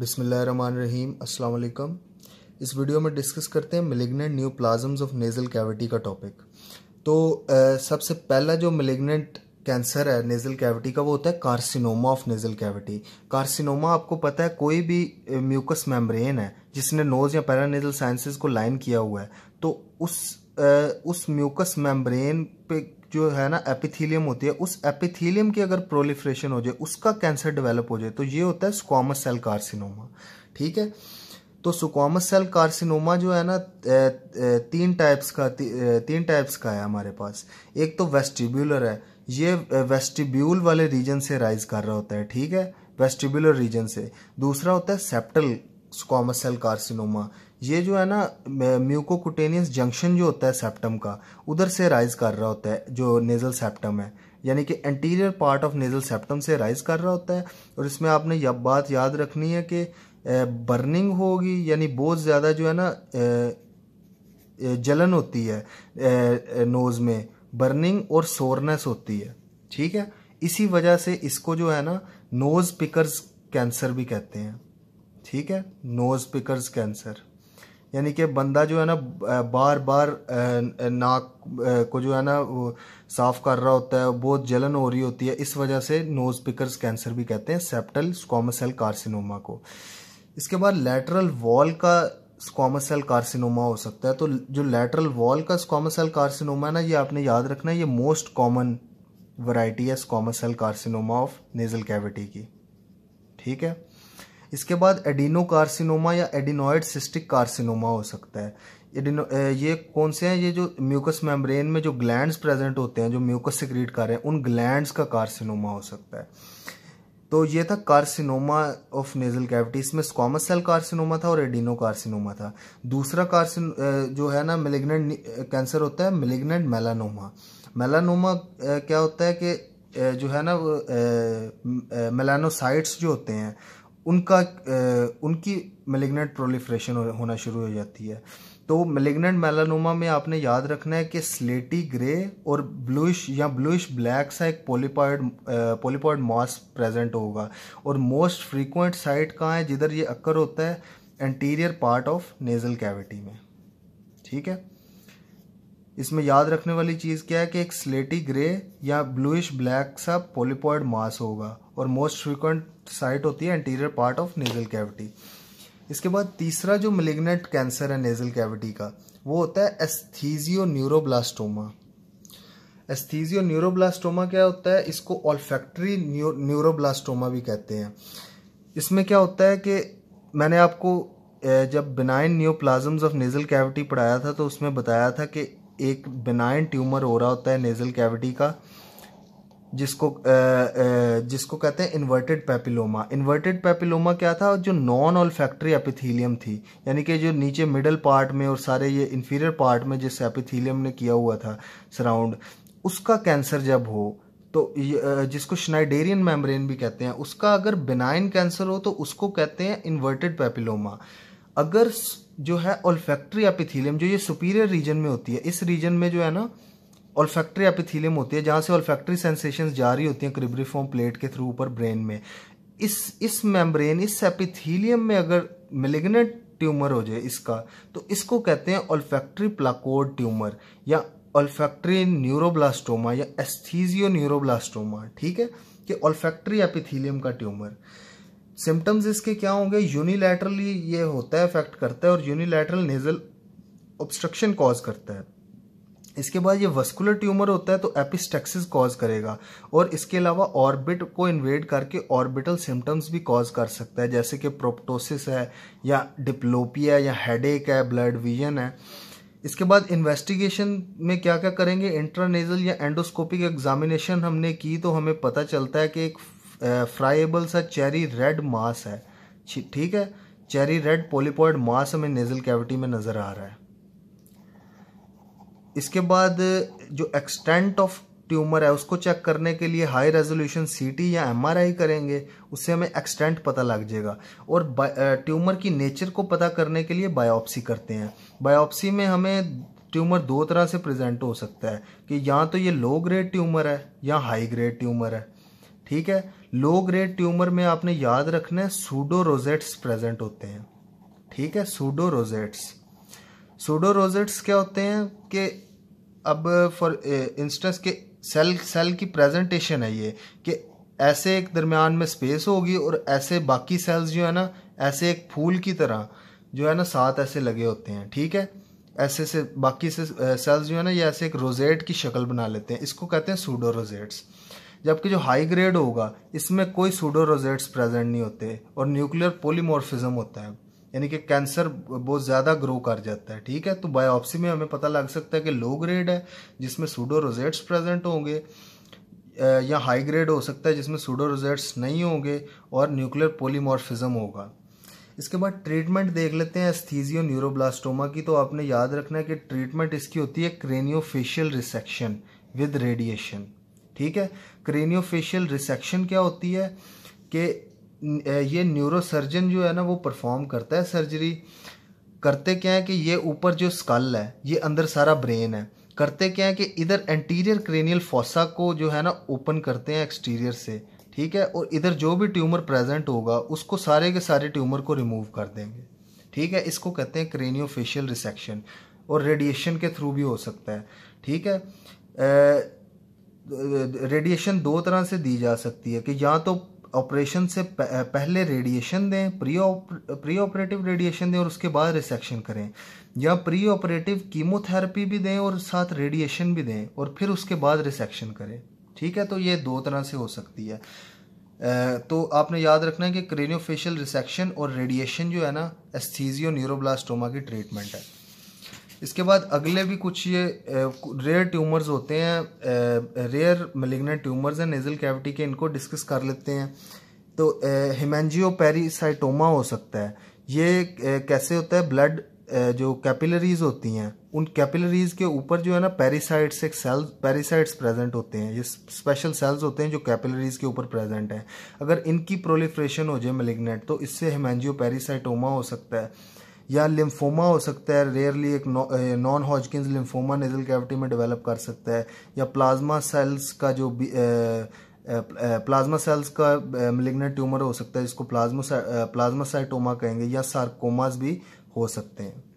बिसमीम अस्सलाम इस वीडियो में डिस्कस करते हैं malignant neoplasms of nasal cavity का टॉपिक तो आ, सबसे पहला जो मिलिग्नेंट कैंसर है नेज़ल कैविटी का वो होता है carcinoma of nasal cavity carcinoma आपको पता है कोई भी म्यूकस मेम्ब्रेन है जिसने नोज़ या पैरानेजल साइंसिस को लाइन किया हुआ है तो उस उस म्यूकस मेम्ब्रेन पे जो है ना एपिथीलियम होती है उस एपिथीलियम की अगर प्रोलिफ्रेशन हो जाए उसका कैंसर डेवलप हो जाए तो ये होता है स्कॉमस सेल कार्सिनोमा ठीक है तो सुकॉमस सेल कार्सिनोमा जो है ना तीन टाइप्स का ती, तीन टाइप्स का है हमारे पास एक तो वेस्टिब्यूलर है ये वेस्टिब्यूल वाले रीजन से राइज कर रहा होता है ठीक है वेस्टिब्यूलर रीजन से दूसरा होता है सेप्टल स्कॉमस सेल कार्सिनोमा ये जो है ना म्यूकोकुटेनियस जंक्शन जो होता है सेप्टम का उधर से राइज कर रहा होता है जो नेजल सेप्टम है यानी कि anterior part of nasal septum से राइज कर रहा होता है और इसमें आपने यह बात याद रखनी है कि बर्निंग होगी यानी बहुत ज़्यादा जो है ना जलन होती है नोज़ में बर्निंग और सोरनेस होती है ठीक है इसी वजह से इसको जो है ना नोज़ पिकर्स कैंसर भी कहते हैं ठीक है नोज़ पिकर्स कैंसर यानी कि बंदा जो है ना बार बार नाक को जो है ना साफ कर रहा होता है बहुत जलन हो रही होती है इस वजह से नोज पिकर्स कैंसर भी कहते हैं सेप्टल स्कॉमसेल कार्सिनोमा को इसके बाद लेटरल वॉल का स्कॉमस सेल कार्सिनोमा हो सकता है तो जो लेटरल वॉल का स्कॉमस कार्सिनोमा है ना ये आपने याद रखना है ये मोस्ट कॉमन वराइटी है squamous carcinoma of nasal cavity की ठीक है इसके बाद एडिनो कार्सिनोमा या एडिनोइड सिस्टिक कार्सिनोमा हो सकता है एडिनो ये कौन से हैं ये जो म्यूकस मेम्ब्रेन में जो ग्लैंड्स प्रेजेंट होते हैं जो म्यूकस सिक्रीट कर रहे हैं उन ग्लैंड्स का कार्सिनोमा हो सकता है तो ये था कार्सिनोमा ऑफ नेजल कैविटी इसमें स्कॉमस सेल कार्सिनोमा था और एडिनो कार्सिनोमा था दूसरा कार्सिन जो है ना मेलिग्नेंट कैंसर होता है मेलिग्नेंट मेलानोमा मेलानोमा क्या होता है कि जो है ना मेलानोसाइट्स जो होते हैं उनका उनकी मेलिग्नेंट प्रोलिफ्रेशन होना शुरू हो जाती है तो मेलिग्नेंट मेलानोमा में आपने याद रखना है कि स्लेटी ग्रे और ब्लूश या ब्लूश ब्लैक सा एक पोलिपॉइड पोलिपॉइड मॉस प्रेजेंट होगा और मोस्ट फ्रीक्वेंट साइट कहाँ है जिधर ये अक्कर होता है anterior part of nasal cavity में ठीक है इसमें याद रखने वाली चीज़ क्या है कि एक स्लेटी ग्रे या ब्लूइश ब्लैक सा पोलिपॉइड मास होगा और मोस्ट फ्रिक्वेंट साइट होती है anterior part of nasal cavity इसके बाद तीसरा जो मिलिग्नेंट कैंसर है नेजल कैविटी का वो होता है एस्थीजियो न्यूरोब्लास्टोमा एस्थीजियो न्यूरोब्लास्टोमा क्या होता है इसको ऑल्फैक्ट्री न्यूरोब्लास्टोमा भी कहते हैं इसमें क्या होता है कि मैंने आपको जब benign neoplasms of nasal cavity पढ़ाया था तो उसमें बताया था कि एक बेनाइन ट्यूमर हो रहा होता है नेजल कैविटी का जिसको आ, आ, जिसको कहते हैं इन्वर्टेड पेपिलोमा इन्वर्टेड पेपिलोमा क्या था जो नॉन ऑल्फैक्ट्री एपिथीलियम थी यानी कि जो नीचे मिडल पार्ट में और सारे ये इन्फीरियर पार्ट में जिस एपिथीलियम ने किया हुआ था सराउंड उसका कैंसर जब हो तो जिसको शनाइडेरियन मेम्ब्रेन भी कहते हैं उसका अगर बेनाइन कैंसर हो तो उसको कहते हैं इन्वर्टेड पेपिलोमा अगर जो है ओल्फैक्ट्री एपिथीलियम जो ये सुपीरियर रीजन में होती है इस रीजन में जो है ना ओल्फैक्ट्री एपिथीलियम होती है जहाँ से ओल्फैक्ट्री सेंसेशंस जा रही होती हैं क्रिब्रीफॉर्म प्लेट के थ्रू ऊपर ब्रेन में इस इस मेम्ब्रेन इस एपिथीलियम में अगर मिलिग्नेट ट्यूमर हो जाए इसका तो इसको कहते हैं ओल्फैक्ट्री प्लाकोड ट्यूमर या ओल्फैक्ट्री न्यूरोब्लास्टोमा या एस्थीजियो न्यूरोब्लास्टोमा ठीक है कि ओल्फैक्ट्री एपिथीलियम का ट्यूमर सिम्टम्स इसके क्या होंगे यूनिलैटरली ये होता है इफेक्ट करता है और यूनिलैटरल नेजल ऑब्स्ट्रक्शन कॉज करता है इसके बाद ये वस्कुलर ट्यूमर होता है तो एपिस्टेक्सिस कॉज करेगा और इसके अलावा ऑर्बिट को इन्वेड करके ऑर्बिटल सिम्टम्स भी कॉज कर सकता है जैसे कि प्रोप्टोसिस है या डिप्लोपिया या हेडेक है ब्लड विजन है इसके बाद इन्वेस्टिगेशन में क्या क्या करेंगे इंट्रानेजल या एंडोस्कोपिक एग्जामिनेशन हमने की तो हमें पता चलता है कि एक फ्राइबल सा चेरी रेड मास है ठीक है चेरी रेड पोलिपॉइड मास हमें नेजल कैविटी में नज़र आ रहा है इसके बाद जो एक्सटेंट ऑफ ट्यूमर है उसको चेक करने के लिए हाई रेजोल्यूशन सीटी या एमआरआई करेंगे उससे हमें एक्सटेंट पता लग जाएगा और ट्यूमर की नेचर को पता करने के लिए बायोप्सी करते हैं बायोप्सी में हमें ट्यूमर दो तरह से प्रेजेंट हो सकता है कि या तो ये लो ग्रेड ट्यूमर है या हाई ग्रेड ट्यूमर है ठीक है लो ग्रेड ट्यूमर में आपने याद रखना है सूडो रोजेट्स प्रेजेंट होते हैं ठीक है सूडो रोजेट्स सूडो रोजेट्स क्या होते हैं कि अब फॉर इंस्टेंस के सेल सेल की प्रेजेंटेशन है ये कि ऐसे एक दरमियान में स्पेस होगी और ऐसे बाकी सेल्स जो है ना ऐसे एक फूल की तरह जो है ना साथ ऐसे लगे होते हैं ठीक है ऐसे से बाकी से सेल्स जो है ना ये ऐसे एक रोजेट की शक्ल बना लेते हैं इसको कहते हैं सूडो रोजेट्स जबकि जो हाई ग्रेड होगा इसमें कोई सूडोरोजेट्स प्रेजेंट नहीं होते और न्यूक्लियर पोलीमोरफिज्म होता है यानी कि कैंसर बहुत ज़्यादा ग्रो कर जाता है ठीक है तो बायोप्सी में हमें पता लग सकता है कि लो ग्रेड है जिसमें सूडोरोजेट्स प्रेजेंट होंगे या हाई ग्रेड हो सकता है जिसमें सूडोरोजेट्स नहीं होंगे और न्यूक्लियर पोलीमोरफिज्म होगा इसके बाद ट्रीटमेंट देख लेते हैं एस्थीजियो न्यूरोब्लास्टोमा की तो आपने याद रखना है कि ट्रीटमेंट इसकी होती है क्रेनियोफेशियल रिसेक्शन विद रेडिएशन ठीक है क्रेनियोफेशियल रिसेक्शन क्या होती है कि ये न्यूरोसर्जन जो है ना वो परफॉर्म करता है सर्जरी करते क्या है कि ये ऊपर जो स्कल है ये अंदर सारा ब्रेन है करते क्या है कि इधर एंटीरियर क्रेनियल फोसा को जो है ना ओपन करते हैं एक्सटीरियर से ठीक है और इधर जो भी ट्यूमर प्रेजेंट होगा उसको सारे के सारे ट्यूमर को रिमूव कर देंगे ठीक है इसको कहते हैं क्रेनियो फेशियल रिसेक्शन और रेडिएशन के थ्रू भी हो सकता है ठीक है रेडिएशन दो तरह से दी जा सकती है कि या तो ऑपरेशन से पहले रेडिएशन दें प्री प्री ऑपरेटिव रेडिएशन दें और उसके बाद रिसेक्शन करें या प्री ऑपरेटिव कीमोथेरेपी भी दें और साथ रेडिएशन भी दें और फिर उसके बाद रिसेक्शन करें ठीक है तो ये दो तरह से हो सकती है तो आपने याद रखना है कि क्रेनियोफेशियल रिसेक्शन और रेडिएशन जो है ना एस्थीजियो न्यूरोब्लास्टोमा की ट्रीटमेंट है इसके बाद अगले भी कुछ ये रेयर ट्यूमर्स होते हैं रेयर मलिग्नेट ट्यूमर्स हैं नेजल कैविटी के इनको डिस्कस कर लेते हैं तो हिमेंजियो पेरीसाइटोमा हो सकता है ये कैसे होता है ब्लड जो कैपिलरीज होती हैं उन कैपिलरीज के ऊपर जो है ना पेरीसाइट्स एक सेल्स पेरीसाइट्स प्रेजेंट होते हैं ये स्पेशल सेल्स होते हैं जो कैपिलरीज के ऊपर प्रेजेंट हैं अगर इनकी प्रोलिफ्रेशन हो जाए मलिग्नेट तो इससे हिमेंजियो पेरीसाइटोमा हो सकता है या लिम्फोमा हो सकता है रेयरली एक non Hodgkin's lymphoma nasal cavity में डेवलप कर सकता है या प्लाज्मा सेल्स का जो प्लाज्मा सेल्स का मिलिग्नेट ट्यूमर हो सकता है जिसको प्लाज्मा प्लाज्मा साइटोमा कहेंगे या सार्कोमास भी हो सकते हैं